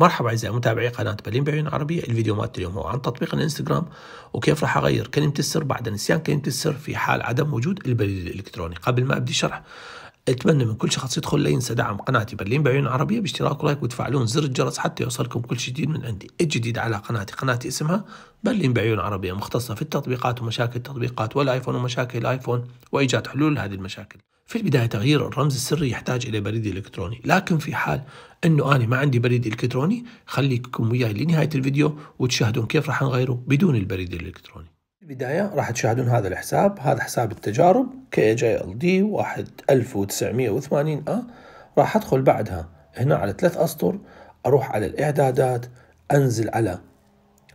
مرحبا اعزائي متابعي قناه برلين بعيون عربيه الفيديو مات اليوم هو عن تطبيق الانستغرام وكيف راح اغير كلمه السر بعد نسيان كلمه السر في حال عدم وجود البريد الالكتروني قبل ما ابدي شرح اتمنى من كل شخص يدخل لا ينسى دعم قناتي برلين بعيون عربيه باشتراك ولايك وتفعلون زر الجرس حتى يوصلكم كل جديد من عندي الجديد على قناتي قناتي اسمها برلين بعيون عربيه مختصه في التطبيقات ومشاكل التطبيقات والايفون ومشاكل الايفون وايجاد حلول لهذه المشاكل في البداية تغيير الرمز السري يحتاج إلى بريد إلكتروني لكن في حال أنه أنا ما عندي بريد إلكتروني خليكم وياي لنهاية الفيديو وتشاهدون كيف راح نغيره بدون البريد الإلكتروني البداية راح تشاهدون هذا الحساب هذا حساب التجارب كي جي ال دي 1980 أ راح أدخل بعدها هنا على ثلاث أسطر أروح على الإعدادات أنزل على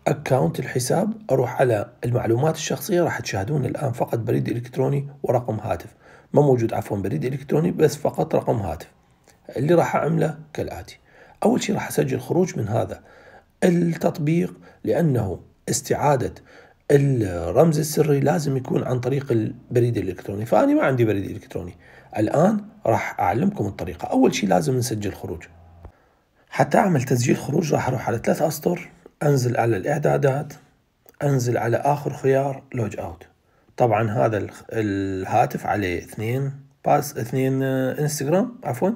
اكونت الحساب اروح على المعلومات الشخصيه راح تشاهدون الان فقط بريد الكتروني ورقم هاتف ما موجود عفوا بريد الكتروني بس فقط رقم هاتف اللي راح اعمله كالاتي اول شيء راح اسجل خروج من هذا التطبيق لانه استعاده الرمز السري لازم يكون عن طريق البريد الالكتروني فانا ما عندي بريد الكتروني الان راح اعلمكم الطريقه اول شيء لازم نسجل خروج حتى اعمل تسجيل خروج راح اروح على ثلاث اسطر انزل على الاعدادات انزل على اخر خيار لوج اوت طبعا هذا الهاتف عليه اثنين باس اثنين آه، انستغرام عفوا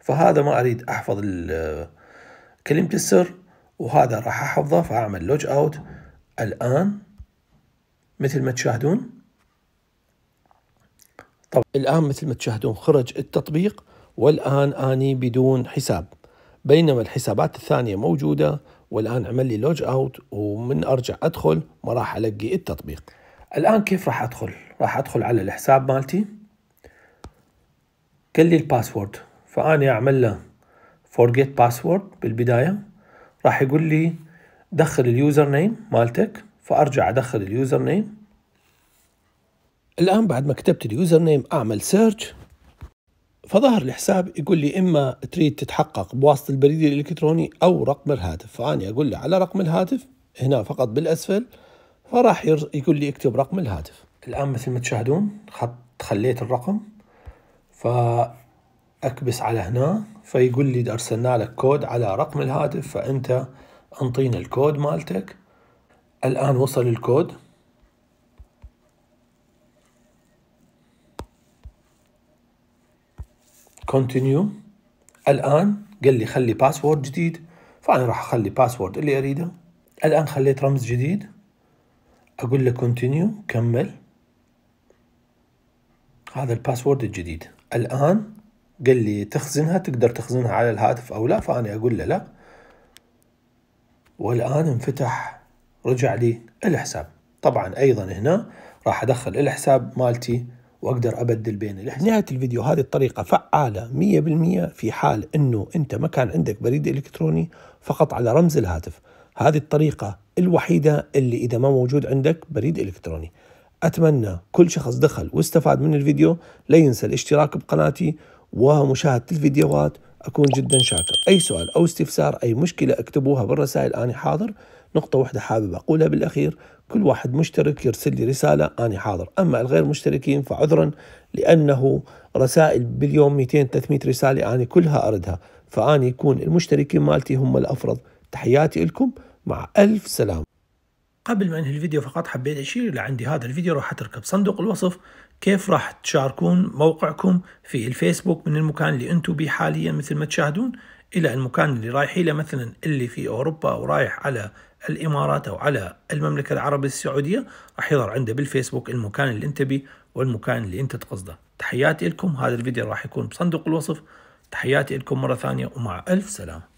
فهذا ما اريد احفظ كلمة السر وهذا راح احفظه فاعمل لوج اوت الان مثل ما تشاهدون طبعا الان مثل ما تشاهدون خرج التطبيق والان اني بدون حساب بينما الحسابات الثانية موجودة والان عمل لي لوج اوت ومن ارجع ادخل ما راح القي التطبيق الآن كيف راح أدخل راح أدخل على الحساب مالتي قال لي الباسورد فأنا أعمل له forget password بالبداية راح يقول لي دخل اليوزر نيم مالتك فأرجع أدخل اليوزر نيم الآن بعد ما كتبت اليوزر نيم أعمل سيرش فظهر الحساب يقول لي إما تريد تتحقق بواسطة البريد الإلكتروني أو رقم الهاتف فأنا أقول له على رقم الهاتف هنا فقط بالأسفل فراح يقول لي اكتب رقم الهاتف الآن مثل ما تشاهدون خط خليت الرقم فأكبس على هنا فيقول لي أرسلنا لك كود على رقم الهاتف فأنت أنطينا الكود مالتك الآن وصل الكود كونتينيو الآن قال لي خلي باسورد جديد فأنا راح أخلي باسورد اللي أريده الآن خليت رمز جديد أقول له continue كمل هذا الباسورد الجديد الآن قال لي تخزنها تقدر تخزنها على الهاتف أو لا فأنا أقول له لا والآن انفتح رجع لي الحساب طبعا أيضا هنا راح أدخل الحساب مالتي واقدر ابدل بين الحساب. نهايه الفيديو هذه الطريقه فعاله 100% في حال انه انت ما كان عندك بريد الكتروني فقط على رمز الهاتف. هذه الطريقه الوحيده اللي اذا ما موجود عندك بريد الكتروني اتمنى كل شخص دخل واستفاد من الفيديو لا ينسى الاشتراك بقناتي ومشاهده الفيديوهات اكون جدا شاكر اي سؤال او استفسار اي مشكله اكتبوها بالرسائل اني حاضر نقطة واحدة حابب أقولها بالأخير كل واحد مشترك يرسل لي رسالة أنا حاضر أما الغير مشتركين فعذرا لأنه رسائل باليوم 200-300 رسالة أنا كلها أردها فأني يكون المشتركين مالتي هم الأفرض تحياتي لكم مع ألف سلامة قبل ما انهي الفيديو فقط حبيت اشير لعندي هذا الفيديو راح اتركه بصندوق الوصف كيف راح تشاركون موقعكم في الفيسبوك من المكان اللي انتم بيه حاليا مثل ما تشاهدون الى المكان اللي رايح له مثلا اللي في اوروبا او رايح على الامارات او على المملكه العربيه السعوديه راح يظهر عنده بالفيسبوك المكان اللي انت بيه والمكان اللي انت تقصده تحياتي لكم هذا الفيديو راح يكون بصندوق الوصف تحياتي لكم مره ثانيه ومع الف سلامه